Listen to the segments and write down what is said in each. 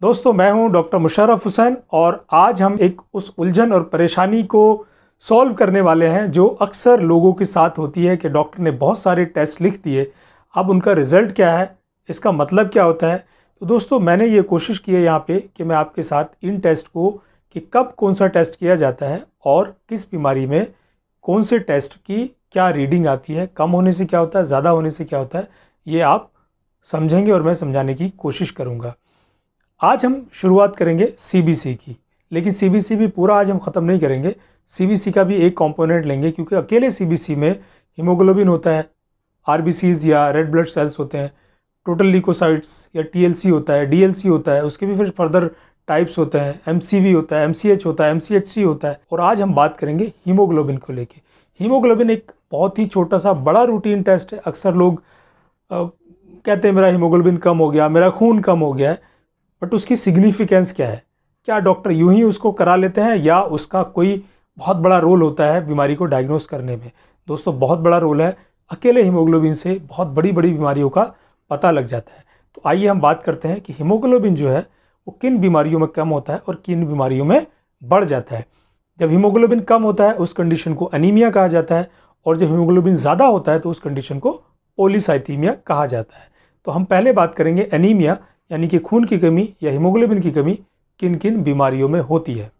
दोस्तों मैं हूं डॉक्टर मुशर्रफ हुसैन और आज हम एक उस उलझन और परेशानी को सॉल्व करने वाले हैं जो अक्सर लोगों के साथ होती है कि डॉक्टर ने बहुत सारे टेस्ट लिख दिए अब उनका रिज़ल्ट क्या है इसका मतलब क्या होता है तो दोस्तों मैंने ये कोशिश की है यहाँ पे कि मैं आपके साथ इन टेस्ट को कि कब कौन सा टेस्ट किया जाता है और किस बीमारी में कौन से टेस्ट की क्या रीडिंग आती है कम होने से क्या होता है ज़्यादा होने से क्या होता है ये आप समझेंगे और मैं समझाने की कोशिश करूँगा आज हम शुरुआत करेंगे सीबीसी की लेकिन सीबीसी भी पूरा आज हम ख़त्म नहीं करेंगे सीबीसी का भी एक कंपोनेंट लेंगे क्योंकि अकेले सीबीसी में हीमोग्लोबिन होता है आर या रेड ब्लड सेल्स होते हैं टोटल लिकोसाइट्स या टी होता है डी होता है उसके भी फिर फर्दर टाइप्स होते हैं एम होता है एम होता है एम होता है और आज हम बात करेंगे हीमोग्लोबिन को लेके हीमोग्लोबिन एक बहुत ही छोटा सा बड़ा रूटीन टेस्ट है अक्सर लोग कहते हैं मेरा हीमोग्लोबिन कम हो गया मेरा खून कम हो गया है बट उसकी सिग्निफिकेंस क्या है क्या डॉक्टर यूं ही उसको करा लेते हैं या उसका कोई बहुत बड़ा रोल होता है बीमारी को डायग्नोस करने में दोस्तों बहुत बड़ा रोल है अकेले हीमोग्लोबिन से बहुत बड़ी बड़ी बीमारियों का पता लग जाता है तो आइए हम बात करते हैं कि हीमोग्लोबिन जो है वो किन बीमारियों में कम होता है और किन बीमारियों में बढ़ जाता है जब हीमोग्लोबिन कम होता है उस कंडीशन को अनीमिया कहा जाता है और जब हीमोग्लोबिन ज़्यादा होता है तो उस कंडीशन को पोलिसाइथीमिया कहा जाता है तो हम पहले बात करेंगे एनीमिया यानी कि खून की कमी या हीमोग्लोबिन की कमी किन किन बीमारियों में होती है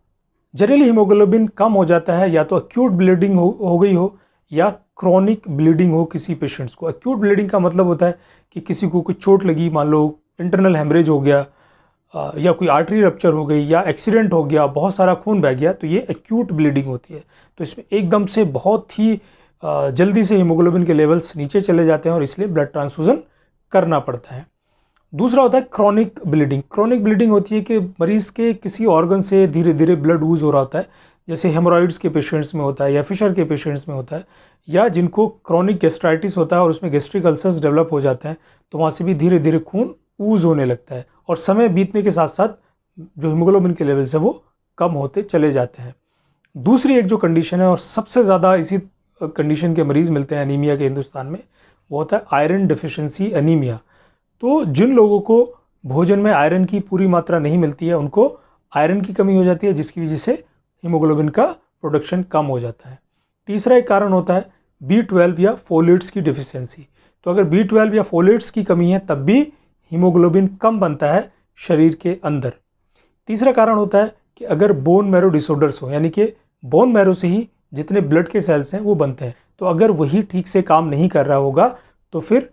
जनरली हीमोग्लोबिन कम हो जाता है या तो अक्यूट ब्लीडिंग हो, गई हो या क्रॉनिक ब्लीडिंग हो किसी पेशेंट्स को अक्यूट ब्लीडिंग का मतलब होता है कि किसी को कुछ चोट लगी मान लो इंटरनल हेमरेज हो गया या कोई आर्टरी रप्चर हो गई या एक्सीडेंट हो गया बहुत सारा खून बह गया तो ये एक्यूट ब्लीडिंग होती है तो इसमें एकदम से बहुत ही जल्दी से हीमोग्लोबिन के लेवल्स नीचे चले जाते हैं और इसलिए ब्लड ट्रांसफ्यूज़न करना पड़ता है दूसरा होता है क्रॉनिक ब्लीडिंग क्रॉनिक ब्लीडिंग होती है कि मरीज़ के किसी ऑर्गन से धीरे धीरे ब्लड ऊज हो रहा होता है जैसे हेमोराइड्स के पेशेंट्स में होता है या फिशर के पेशेंट्स में होता है या जिनको क्रॉनिक गेस्ट्राइटिस होता है और उसमें गेस्ट्रिक अल्सर्स डेवलप हो जाते हैं तो वहाँ से भी धीरे धीरे खून ऊज होने लगता है और समय बीतने के साथ साथ जो हीमोग्लोबिन के लेवल्स है वो कम होते चले जाते हैं दूसरी एक जो कंडीशन है और सबसे ज़्यादा इसी कंडीशन के मरीज़ मिलते हैं एनीमिया के हिंदुस्तान में वो होता है आयरन डिफिशेंसी अनिमिया तो जिन लोगों को भोजन में आयरन की पूरी मात्रा नहीं मिलती है उनको आयरन की कमी हो जाती है जिसकी वजह से हीमोग्लोबिन का प्रोडक्शन कम हो जाता है तीसरा एक कारण होता है बी ट्वेल्व या फोलेट्स की डिफिशेंसी तो अगर बी ट्वेल्व या फोलेट्स की कमी है तब भी हीमोग्लोबिन कम बनता है शरीर के अंदर तीसरा कारण होता है कि अगर बोन मैरो डिसऑर्डर्स हो यानी कि बोन मैरो से ही जितने ब्लड के सेल्स हैं वो बनते हैं तो अगर वही ठीक से काम नहीं कर रहा होगा तो फिर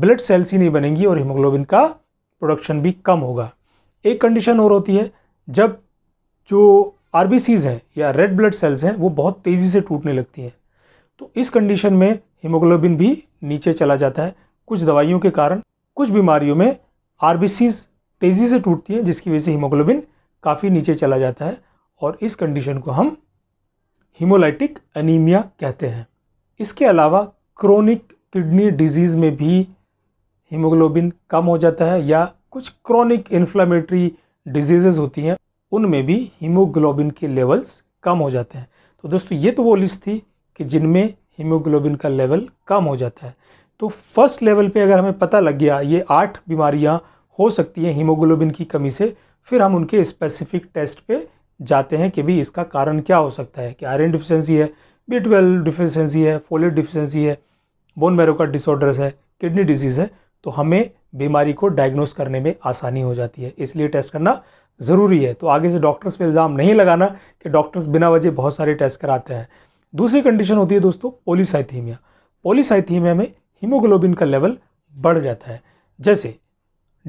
ब्लड सेल्स ही नहीं बनेंगी और हीमोग्लोबिन का प्रोडक्शन भी कम होगा एक कंडीशन और होती है जब जो आर हैं या रेड ब्लड सेल्स हैं वो बहुत तेज़ी से टूटने लगती हैं तो इस कंडीशन में हीमोग्लोबिन भी नीचे चला जाता है कुछ दवाइयों के कारण कुछ बीमारियों में आर तेज़ी से टूटती हैं जिसकी वजह से हीमोग्लोबिन काफ़ी नीचे चला जाता है और इस कंडीशन को हम हीमोलाइटिक अनिमिया कहते हैं इसके अलावा क्रोनिक किडनी डिजीज़ में भी हीमोग्लोबिन कम हो जाता है या कुछ क्रोनिक इन्फ्लामेटरी डिजीज़ होती हैं उनमें भी हीमोग्लोबिन के लेवल्स कम हो जाते हैं तो दोस्तों ये तो वो लिस्ट थी कि जिनमें हीमोग्लोबिन का लेवल कम हो जाता है तो फर्स्ट लेवल पे अगर हमें पता लग गया ये आठ बीमारियाँ हो सकती हैं हीमोग्लोबिन की कमी से फिर हम उनके स्पेसिफिक टेस्ट पे जाते हैं कि भी इसका कारण क्या हो सकता है कि आयरन डिफिशेंसी है बी ट्वेल्व डिफिशेंसी है फोलेट डिफिशेंसी है बोन मैरो का डिसऑर्डर्स है किडनी डिजीज़ है तो हमें बीमारी को डायग्नोस करने में आसानी हो जाती है इसलिए टेस्ट करना ज़रूरी है तो आगे से डॉक्टर्स पे इल्ज़ाम नहीं लगाना कि डॉक्टर्स बिना वजह बहुत सारे टेस्ट कराते हैं दूसरी कंडीशन होती है दोस्तों पोलिसाइथीमिया पोलिसाइथीमिया में हीमोग्लोबिन का लेवल बढ़ जाता है जैसे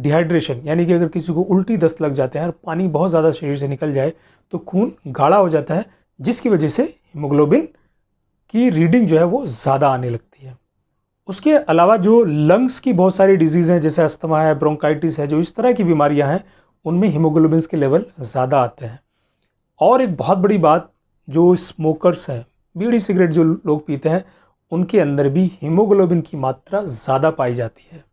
डिहाइड्रेशन यानी कि अगर किसी को उल्टी दस्त लग जाते हैं और पानी बहुत ज़्यादा शरीर से निकल जाए तो खून गाढ़ा हो जाता है जिसकी वजह से हीमोग्लोबिन की रीडिंग जो है वो ज़्यादा आने लगती है उसके अलावा जो लंग्स की बहुत सारी डिजीज़ हैं जैसे अस्थमा है ब्रोंकाइटिस है जो इस तरह की बीमारियां हैं उनमें हीमोग्लोबिन के लेवल ज़्यादा आते हैं और एक बहुत बड़ी बात जो स्मोकर्स हैं बीड़ी सिगरेट जो लोग पीते हैं उनके अंदर भी हीमोग्लोबिन की मात्रा ज़्यादा पाई जाती है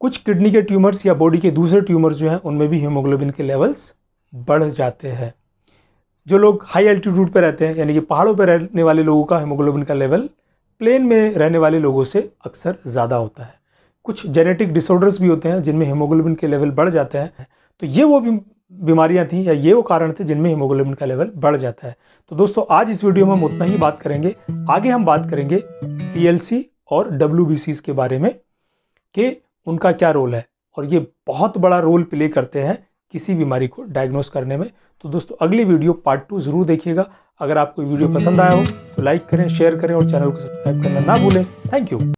कुछ किडनी के ट्यूमर्स या बॉडी के दूसरे ट्यूमर्स जो हैं उनमें भी हीमोग्लोबिन के लेवल्स बढ़ जाते हैं जो लोग हाई एल्टीट्यूड पर रहते हैं यानी कि पहाड़ों पर रहने वाले लोगों का हेमोग्लोबिन का लेवल प्लेन में रहने वाले लोगों से अक्सर ज़्यादा होता है कुछ जेनेटिक डिसऑर्डर्स भी होते हैं जिनमें हेमोग्लोबिन के लेवल बढ़ जाते हैं तो ये वो बीमारियां थी या ये वो कारण थे जिनमें हीमोग्लोबिन का लेवल बढ़ जाता है तो दोस्तों आज इस वीडियो में हम उतना ही बात करेंगे आगे हम बात करेंगे पी और डब्ल्यू के बारे में कि उनका क्या रोल है और ये बहुत बड़ा रोल प्ले करते हैं किसी बीमारी को डायग्नोस करने में तो दोस्तों अगली वीडियो पार्ट टू ज़रूर देखिएगा अगर आपको वीडियो पसंद आया हो तो लाइक करें शेयर करें और चैनल को सब्सक्राइब करना ना भूलें थैंक यू